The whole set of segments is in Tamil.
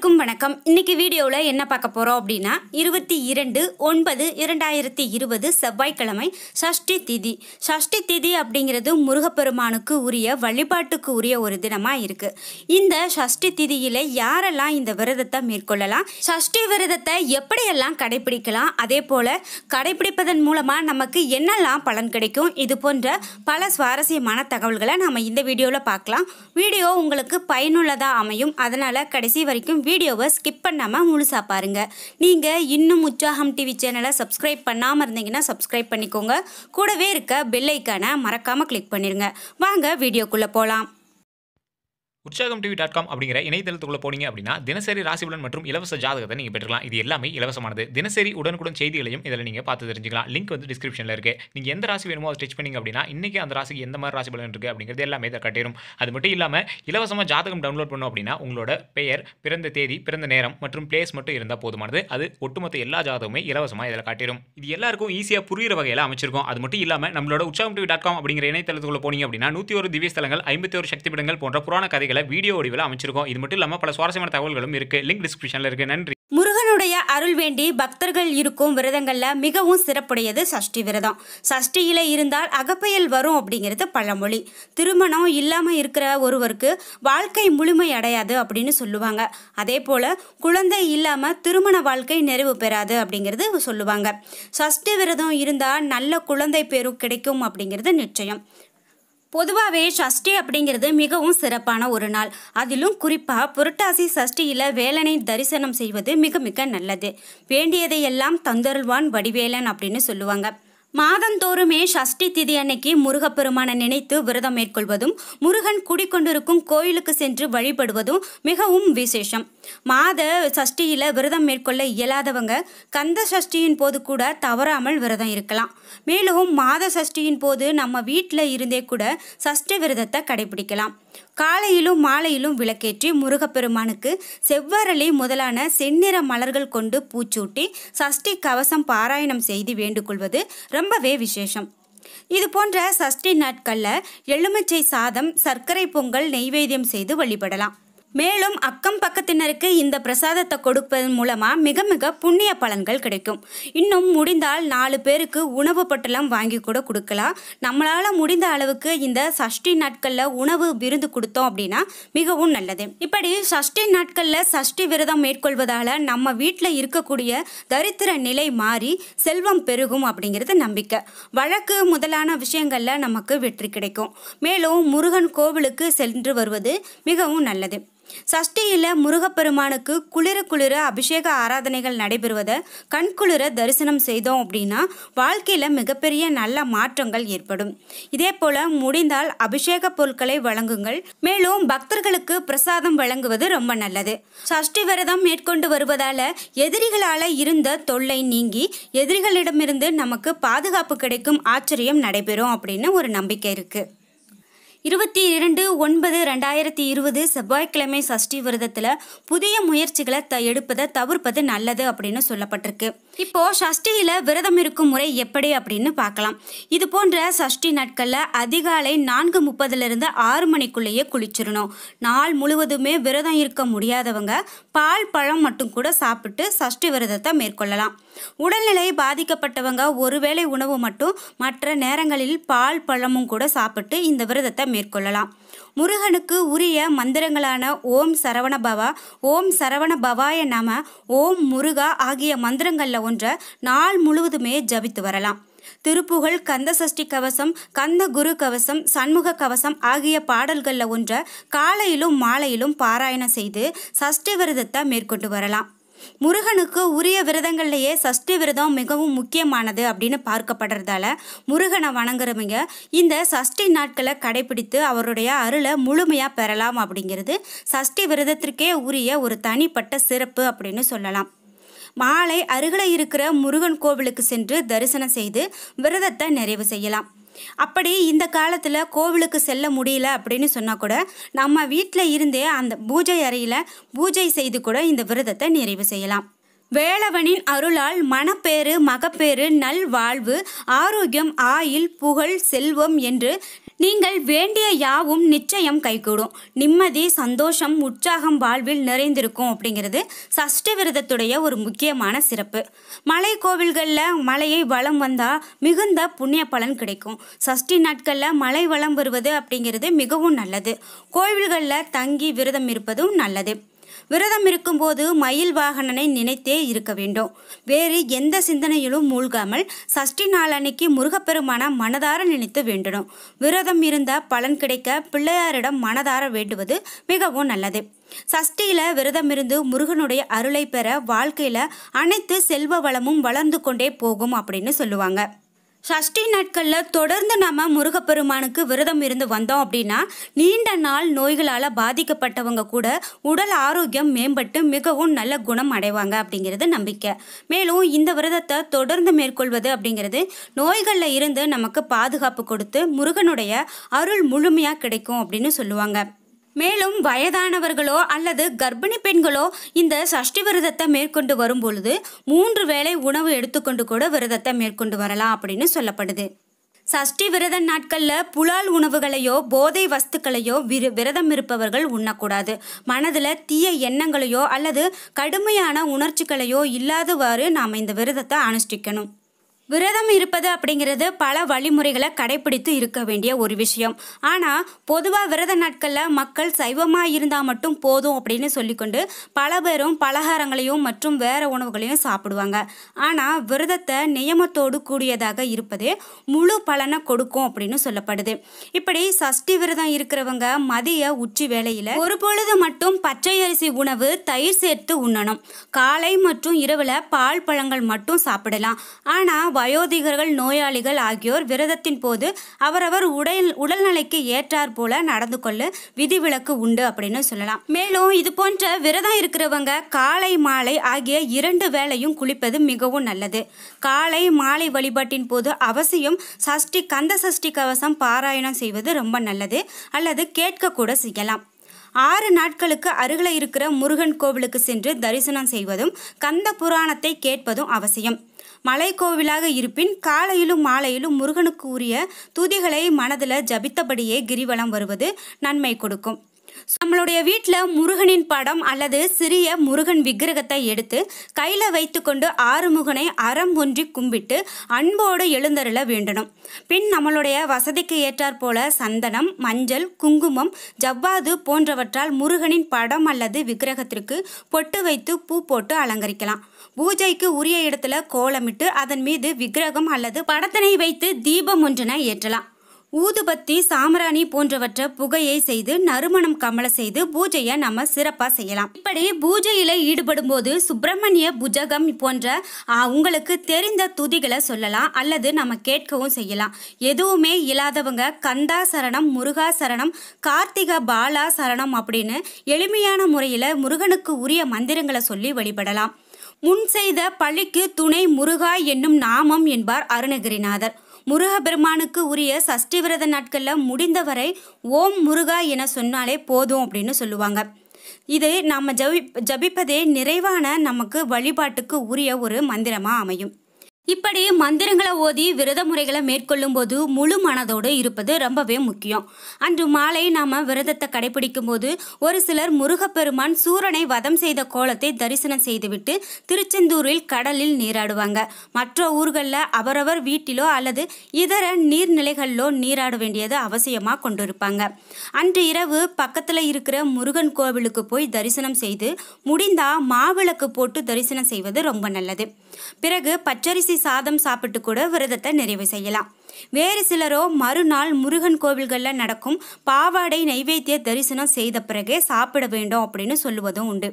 எல்லாருக்கும் வணக்கம் இன்னைக்கு வீடியோவில் என்ன பார்க்க போகிறோம் அப்படின்னா இருபத்தி இரண்டு ஒன்பது இரண்டாயிரத்தி இருபது செவ்வாய்க்கிழமை சஷ்டி திதி சஷ்டி திதி அப்படிங்கிறது முருகப்பெருமானுக்கு உரிய வழிபாட்டுக்கு உரிய ஒரு தினமாக இருக்குது இந்த சஷ்டி திதியில் யாரெல்லாம் இந்த விரதத்தை மேற்கொள்ளலாம் சஷ்டி விரதத்தை எப்படியெல்லாம் கடைபிடிக்கலாம் அதே போல் கடைபிடிப்பதன் மூலமாக நமக்கு என்னெல்லாம் பலன் கிடைக்கும் இது போன்ற பல சுவாரஸ்யமான தகவல்களை நம்ம இந்த வீடியோவில் பார்க்கலாம் வீடியோ உங்களுக்கு பயனுள்ளதாக அமையும் அதனால் கடைசி வரைக்கும் வீடியோவை ஸ்கிப் பண்ணாமல் முழுசாக பாருங்கள் நீங்கள் இன்னும் உற்சாகம் டிவி சேனலை சப்ஸ்கிரைப் பண்ணாமல் இருந்தீங்கன்னா சப்ஸ்கிரைப் பண்ணிக்கோங்க கூடவே இருக்க பெல்லைக்கான மறக்காமல் கிளிக் பண்ணிடுங்க வாங்க வீடியோக்குள்ளே போகலாம் உற்சாகம் டிவி டாட் காம் அப்படிங்கிற இணையதளத்துக்குள்ள போனீங்க அப்படின்னா தினசரி ராசிபலன் மற்றும் இலவச ஜாதகத்தை நீங்கள் பெற்றுக்கலாம் இது எல்லாமே இலவசமானது தினசரி உடனுக்குடன் செய்திகளையும் இதில் நீங்கள் பார்த்து தெரிஞ்சுக்கலாம் லிங்க் வந்து டிஸ்கிரிப்ஷனில் இருக்கு நீங்கள் எந்த ராசி வேணுமோ அதை ஸ்டிச் பண்ணிங்க அப்படின்னா இன்றைக்கி அந்த ராசிக்கு எந்த மாதிரி ராசி பலன் இருக்குது அப்படிங்கிறது எல்லாமே இதை கட்டிடும் அது மட்டும் இல்லாமல் இலவசமாக ஜாதகம் டவுன்லோட் பண்ணோம் அப்படின்னா உங்களோட பெயர் பிறந்த தேதி பிறந்த நேரம் மற்றும் பிளேஸ் மட்டும் இருந்தால் போதுமானது அது ஒட்டுமொத்த எல்லா ஜாதகமே இலவசமாக இதில் காட்டிடும் இது எல்லாருக்கும் ஈஸியாக புரிகிற வகையில் அமைச்சிருக்கும் அது மட்டும் இல்லாமல் நம்மளோட உற்சாகம் டிவி டாட் காம் அப்படிங்கிற இணையதளத்துக்குள்ள போனீங்க அப்படின்னா நூற்றி ஒரு திவ்யஸ்தலங்கள் ஐம்பத்தி ஒரு சக்திபிடங்கள் போன்ற புராண கதைகளை சேனலில் வீடியோ வடிவில் அமைச்சிருக்கோம் இது மட்டும் இல்லாமல் பல சுவாரஸ்யமான தகவல்களும் இருக்குது லிங்க் டிஸ்கிரிப்ஷனில் இருக்குது நன்றி முருகனுடைய அருள் வேண்டி பக்தர்கள் இருக்கும் விரதங்களில் மிகவும் சிறப்புடையது சஷ்டி விரதம் சஷ்டியில் இருந்தால் அகப்பெயல் வரும் அப்படிங்கிறது பழமொழி திருமணம் இல்லாமல் இருக்கிற ஒருவருக்கு வாழ்க்கை முழுமை அடையாது அப்படின்னு சொல்லுவாங்க அதே போல் குழந்தை இல்லாமல் திருமண வாழ்க்கை நிறைவு பெறாது அப்படிங்கிறது சொல்லுவாங்க சஷ்டி விரதம் இருந்தால் நல்ல குழந்தை பேரும் கிடைக்கும் அப்படிங்கிறது நிச்சயம் பொதுவாகவே சஷ்டி அப்படிங்கிறது மிகவும் சிறப்பான ஒரு நாள் அதிலும் குறிப்பாக புரட்டாசி சஷ்டியில் வேலனை தரிசனம் செய்வது மிக மிக நல்லது வேண்டியதை எல்லாம் தந்தருள்வான் வடிவேலன் அப்படின்னு சொல்லுவாங்க மாதந்தோறுமே சஷ்டி திதி அன்னைக்கு முருகப்பெருமானை நினைத்து விரதம் மேற்கொள்வதும் முருகன் குடிக்கொண்டிருக்கும் கோயிலுக்கு சென்று வழிபடுவதும் மிகவும் விசேஷம் மாத சஷ்டியில் விரதம் மேற்கொள்ள இயலாதவங்க கந்த சஷ்டியின் போது கூட தவறாமல் விரதம் இருக்கலாம் மேலும் மாத சஷ்டியின் போது நம்ம வீட்டில் இருந்தே கூட சஷ்டி விரதத்தை கடைபிடிக்கலாம் காலையிலும் மாலையிலும் விளக்கேற்றி முருகப்பெருமானுக்கு செவ்வரளி முதலான செந்நிற மலர்கள் கொண்டு பூச்சூட்டி சஷ்டி கவசம் பாராயணம் செய்து வேண்டுகொள்வது ரொம்பவே விசேஷம் இது போன்ற சஷ்டி நாட்களில் எலுமிச்சை சாதம் சர்க்கரை பொங்கல் நெய்வேத்தியம் செய்து வழிபடலாம் மேலும் அக்கம் பக்கத்தினருக்கு இந்த பிரசாதத்தை கொடுப்பதன் மூலமாக மிக மிக புண்ணிய பலன்கள் கிடைக்கும் இன்னும் முடிந்தால் நாலு பேருக்கு உணவு பட்டலம் வாங்கி கூட கொடுக்கலாம் நம்மளால் முடிந்த அளவுக்கு இந்த சஷ்டி நாட்களில் உணவு விருந்து கொடுத்தோம் அப்படின்னா மிகவும் நல்லது இப்படி சஷ்டி நாட்களில் சஷ்டி விரதம் மேற்கொள்வதால் நம்ம வீட்டில் இருக்கக்கூடிய தரித்திர நிலை மாறி செல்வம் பெருகும் அப்படிங்கிறது நம்பிக்கை வழக்கு முதலான விஷயங்களில் நமக்கு வெற்றி கிடைக்கும் மேலும் முருகன் கோவிலுக்கு சென்று வருவது மிகவும் நல்லது சஷ்டியில் முருகப்பெருமானுக்கு குளிர குளிர அபிஷேக ஆராதனைகள் நடைபெறுவதை கண்குளிர தரிசனம் செய்தோம் அப்படின்னா வாழ்க்கையில் மிகப்பெரிய நல்ல மாற்றங்கள் ஏற்படும் இதே போல் முடிந்தால் அபிஷேக பொருட்களை வழங்குங்கள் மேலும் பக்தர்களுக்கு பிரசாதம் வழங்குவது ரொம்ப நல்லது சஷ்டி விரதம் மேற்கொண்டு வருவதால் எதிரிகளால் இருந்த தொல்லை நீங்கி எதிரிகளிடமிருந்து நமக்கு பாதுகாப்பு கிடைக்கும் ஆச்சரியம் நடைபெறும் அப்படின்னு ஒரு நம்பிக்கை இருக்குது இருபத்தி இரண்டு ஒன்பது ரெண்டாயிரத்தி இருபது செவ்வாய்க்கிழமை சஷ்டி விரதத்தில் புதிய முயற்சிகளை த எடுப்பதை தவிர்ப்பது நல்லது அப்படின்னு சொல்லப்பட்டிருக்கு இப்போது சஷ்டியில் விரதம் இருக்கும் முறை எப்படி அப்படின்னு பார்க்கலாம் இது போன்ற சஷ்டி நாட்களில் அதிகாலை நான்கு முப்பதுலேருந்து ஆறு மணிக்குள்ளேயே குளிச்சிடணும் நாள் முழுவதுமே விரதம் இருக்க முடியாதவங்க பால் பழம் மட்டும் கூட சாப்பிட்டு சஷ்டி விரதத்தை மேற்கொள்ளலாம் உடல்நிலை பாதிக்கப்பட்டவங்க ஒருவேளை உணவு மட்டும் மற்ற நேரங்களில் பால் பழமும் கூட சாப்பிட்டு இந்த விரதத்தை மேற்கொள்ளலாம் முருகனுக்கு உரிய மந்திரங்களான ஓம் சரவண பவா ஓம் சரவண பவாய நம ஓம் முருகா ஆகிய மந்திரங்களில் ஒன்றை நாள் முழுவதுமே ஜபித்து வரலாம் திருப்புகழ் கந்த சஷ்டி கவசம் கந்த குரு கவசம் சண்முக கவசம் ஆகிய பாடல்களில் ஒன்றை காலையிலும் மாலையிலும் பாராயணம் செய்து சஷ்டி விரதத்தை மேற்கொண்டு வரலாம் முருகனுக்கு உரிய விரதங்கள்லேயே சஷ்டி விரதம் மிகவும் முக்கியமானது அப்படின்னு பார்க்கப்படுறதால முருகனை வணங்குறவங்க இந்த சஷ்டி நாட்களை கடைபிடித்து அவருடைய அருளை முழுமையாக பெறலாம் அப்படிங்கிறது சஷ்டி விரதத்திற்கே உரிய ஒரு தனிப்பட்ட சிறப்பு அப்படின்னு சொல்லலாம் மாலை அருகில் இருக்கிற முருகன் கோவிலுக்கு சென்று தரிசனம் செய்து விரதத்தை நிறைவு செய்யலாம் அப்படி இந்த காலத்தில் கோவிலுக்கு செல்ல முடியல அப்படின்னு சொன்னால் கூட நம்ம வீட்டில் இருந்தே அந்த பூஜை அறையில் பூஜை செய்து கூட இந்த விரதத்தை நிறைவு செய்யலாம் வேளவனின் அருளால் மணப்பேறு மகப்பேறு நல் வாழ்வு ஆரோக்கியம் ஆயில் புகழ் செல்வம் என்று நீங்கள் வேண்டிய யாவும் நிச்சயம் கைகூடும் நிம்மதி சந்தோஷம் உற்சாகம் வாழ்வில் நிறைந்திருக்கும் அப்படிங்கிறது சஷ்டி விரதத்துடைய ஒரு முக்கியமான சிறப்பு மலை கோவில்களில் மலையை வளம் வந்தால் மிகுந்த புண்ணிய பலன் கிடைக்கும் சஷ்டி நாட்களில் மலை வளம் வருவது அப்படிங்கிறது மிகவும் நல்லது கோவில்களில் தங்கி விரதம் இருப்பதும் நல்லது விரதம் இருக்கும்போது மயில் வாகனனை நினைத்தே இருக்க வேண்டும் வேறு எந்த சிந்தனையிலும் மூழ்காமல் சஷ்டி நாளன்னைக்கு முருகப்பெருமான மனதார நினைத்து வேண்டணும் விரதம் இருந்தால் பலன் கிடைக்க பிள்ளையாரிடம் மனதார வேண்டுவது மிகவும் நல்லது சஷ்டியில் விரதம் இருந்து முருகனுடைய அருளை பெற வாழ்க்கையில் அனைத்து செல்வ வளமும் வளர்ந்து கொண்டே போகும் அப்படின்னு சொல்லுவாங்க சஷ்டி நாட்களில் தொடர்ந்து நம்ம முருகப்பெருமானுக்கு விரதம் இருந்து வந்தோம் அப்படின்னா நீண்ட நாள் நோய்களால் பாதிக்கப்பட்டவங்க கூட உடல் ஆரோக்கியம் மேம்பட்டு மிகவும் நல்ல குணம் அடைவாங்க அப்படிங்கிறது நம்பிக்கை மேலும் இந்த விரதத்தை தொடர்ந்து மேற்கொள்வது அப்படிங்கிறது நோய்களில் இருந்து நமக்கு பாதுகாப்பு கொடுத்து முருகனுடைய அருள் முழுமையாக கிடைக்கும் அப்படின்னு சொல்லுவாங்க மேலும் வயதானவர்களோ அல்லது கர்ப்பிணி பெண்களோ இந்த சஷ்டி விரதத்தை மேற்கொண்டு வரும் பொழுது மூன்று வேளை உணவு எடுத்துக்கொண்டு கூட விரதத்தை மேற்கொண்டு வரலாம் அப்படின்னு சொல்லப்படுது சஷ்டி விரத நாட்களில் புலால் உணவுகளையோ போதை வஸ்துக்களையோ விரு விரதம் இருப்பவர்கள் உண்ணக்கூடாது மனதில் தீய எண்ணங்களையோ அல்லது கடுமையான உணர்ச்சிகளையோ இல்லாதவாறு நாம் இந்த விரதத்தை அனுஷ்டிக்கணும் விரதம் இருப்பது அப்படிங்கிறது பல வழிமுறைகளை கடைபிடித்து இருக்க வேண்டிய ஒரு விஷயம் ஆனால் பொதுவாக விரத நாட்களில் மக்கள் சைவமாக இருந்தால் மட்டும் போதும் அப்படின்னு சொல்லிக்கொண்டு பல பேரும் பலகாரங்களையும் மற்றும் வேற உணவுகளையும் சாப்பிடுவாங்க ஆனால் விரதத்தை நியமத்தோடு கூடியதாக இருப்பது முழு பலனை கொடுக்கும் அப்படின்னு சொல்லப்படுது இப்படி சஷ்டி விரதம் இருக்கிறவங்க மதிய உச்சி வேளையில் ஒரு பொழுது மட்டும் பச்சை அரிசி உணவு தயிர் சேர்த்து உண்ணணும் காலை மற்றும் இரவில் பால் பழங்கள் மட்டும் சாப்பிடலாம் ஆனால் வயோதிகர்கள் நோயாளிகள் ஆகியோர் விரதத்தின் போது அவரவர் உடல் உடல்நிலைக்கு ஏற்றாற் போல நடந்து கொள்ள விதிவிலக்கு உண்டு அப்படின்னு சொல்லலாம் மேலும் இது போன்ற விரதம் இருக்கிறவங்க காலை மாலை ஆகிய இரண்டு வேளையும் குளிப்பது மிகவும் நல்லது காலை மாலை வழிபாட்டின் போது அவசியம் சஷ்டி கந்த சஷ்டி கவசம் பாராயணம் செய்வது ரொம்ப நல்லது அல்லது கேட்கக்கூட செய்யலாம் ஆறு நாட்களுக்கு அருகில் இருக்கிற முருகன் கோவிலுக்கு சென்று தரிசனம் செய்வதும் கந்த புராணத்தை கேட்பதும் அவசியம் மலைக்கோவிலாக இருப்பின் காலையிலும் மாலையிலும் முருகனுக்கு உரிய துதிகளை மனதில் ஜபித்தபடியே கிரிவலம் வருவது நன்மை கொடுக்கும் நம்மளுடைய வீட்டில் முருகனின் படம் அல்லது சிறிய முருகன் விக்கிரகத்தை எடுத்து கையில் வைத்துக்கொண்டு ஆறுமுகனை அறம் ஒன்றி கும்பிட்டு அன்போடு எழுந்தருள வேண்டணும் பின் நம்மளுடைய வசதிக்கு ஏற்றாற் போல சந்தனம் மஞ்சள் குங்குமம் ஜவ்வாது போன்றவற்றால் முருகனின் படம் அல்லது விக்கிரகத்திற்கு பொட்டு வைத்து பூ போட்டு அலங்கரிக்கலாம் பூஜைக்கு உரிய இடத்துல கோலமிட்டு அதன் மீது விக்கிரகம் அல்லது படத்தினை வைத்து தீபம் ஒன்றினை ஏற்றலாம் ஊதுபத்தி சாமராணி போன்றவற்றை புகையை செய்து நறுமணம் கமல செய்து பூஜையை நம்ம சிறப்பாக செய்யலாம் இப்படி பூஜையில் ஈடுபடும் போது சுப்பிரமணிய புஜகம் போன்ற உங்களுக்கு தெரிந்த துதிகளை சொல்லலாம் அல்லது நம்ம கேட்கவும் செய்யலாம் எதுவுமே இல்லாதவங்க கந்தா சரணம் முருகா சரணம் கார்த்திக பாலா சரணம் அப்படின்னு எளிமையான முறையில் முருகனுக்கு உரிய மந்திரங்களை சொல்லி வழிபடலாம் முன் செய்த பழிக்கு துணை முருகா என்னும் நாமம் என்பார் அருணகிரிநாதர் முருகபெருமானுக்கு உரிய சஷ்டி விரத நாட்களில் முடிந்தவரை ஓம் முருகா என சொன்னாலே போதும் அப்படின்னு சொல்லுவாங்க இது நாம் ஜபி ஜபிப்பதே நிறைவான நமக்கு வழிபாட்டுக்கு உரிய ஒரு மந்திரமாக அமையும் இப்படி மந்திரங்களை ஓதி விரத முறைகளை மேற்கொள்ளும் போது முழு மனதோடு இருப்பது ரொம்பவே முக்கியம் அன்று மாலை நாம் விரதத்தை கடைபிடிக்கும் போது ஒரு சிலர் முருகப்பெருமான் சூரனை வதம் செய்த கோலத்தை தரிசனம் செய்துவிட்டு திருச்செந்தூரில் கடலில் நீராடுவாங்க மற்ற ஊர்களில் அவரவர் வீட்டிலோ அல்லது இதர நீர்நிலைகளிலோ நீராட வேண்டியது அவசியமாக கொண்டிருப்பாங்க அன்று இரவு பக்கத்தில் இருக்கிற முருகன் கோவிலுக்கு போய் தரிசனம் செய்து முடிந்தால் மாவிளக்கு போட்டு தரிசனம் செய்வது ரொம்ப நல்லது பிறகு பச்சரிசி சாதம் சாப்பிட்டு கூட விரதத்தை நிறைவு செய்யலாம் வேறு சிலரோ மறுநாள் முருகன் கோவில்களில் நடக்கும் பாவாடை நைவேத்திய தரிசனம் செய்த பிறகே சாப்பிட வேண்டும் அப்படின்னு சொல்லுவதும் உண்டு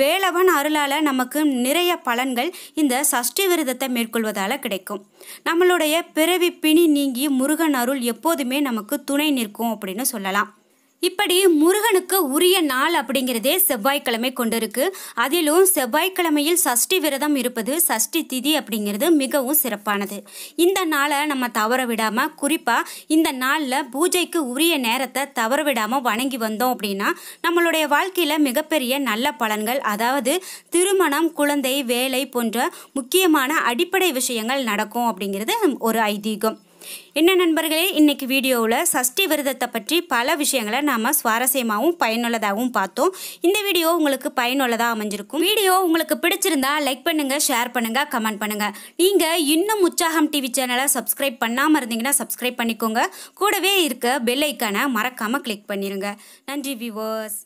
வேளவன் அருளால் நமக்கு நிறைய பலன்கள் இந்த சஷ்டி விரதத்தை மேற்கொள்வதால் கிடைக்கும் நம்மளுடைய பிறவி பிணி நீங்கி முருகன் அருள் எப்போதுமே நமக்கு துணை நிற்கும் அப்படின்னு சொல்லலாம் இப்படி முருகனுக்கு உரிய நாள் அப்படிங்கிறதே செவ்வாய்க்கிழமை கொண்டிருக்கு அதிலும் செவ்வாய்க்கிழமையில் சஷ்டி விரதம் இருப்பது சஷ்டி திதி அப்படிங்கிறது மிகவும் சிறப்பானது இந்த நாளை நம்ம தவற விடாமல் குறிப்பாக இந்த நாளில் பூஜைக்கு உரிய நேரத்தை தவற விடாமல் வணங்கி வந்தோம் அப்படின்னா நம்மளுடைய வாழ்க்கையில் மிகப்பெரிய நல்ல பலன்கள் அதாவது திருமணம் குழந்தை வேலை போன்ற முக்கியமான அடிப்படை விஷயங்கள் நடக்கும் அப்படிங்கிறது ஒரு ஐதீகம் என்ன நண்பர்களே இன்றைக்கி வீடியோவில் சஷ்டி விரதத்தை பற்றி பல விஷயங்களை நாம் சுவாரஸ்யமாகவும் பயனுள்ளதாகவும் பார்த்தோம் இந்த வீடியோ உங்களுக்கு பயனுள்ளதாக அமைஞ்சிருக்கும் வீடியோ உங்களுக்கு பிடிச்சிருந்தா லைக் பண்ணுங்கள் ஷேர் பண்ணுங்கள் கமெண்ட் பண்ணுங்கள் நீங்கள் இன்னும் உற்சாகம் டிவி சேனலை சப்ஸ்கிரைப் பண்ணாமல் இருந்தீங்கன்னா சப்ஸ்கிரைப் பண்ணிக்கோங்க கூடவே இருக்க பெல் ஐக்கானை மறக்காமல் கிளிக் பண்ணிடுங்க நன்றி வியூவர்ஸ்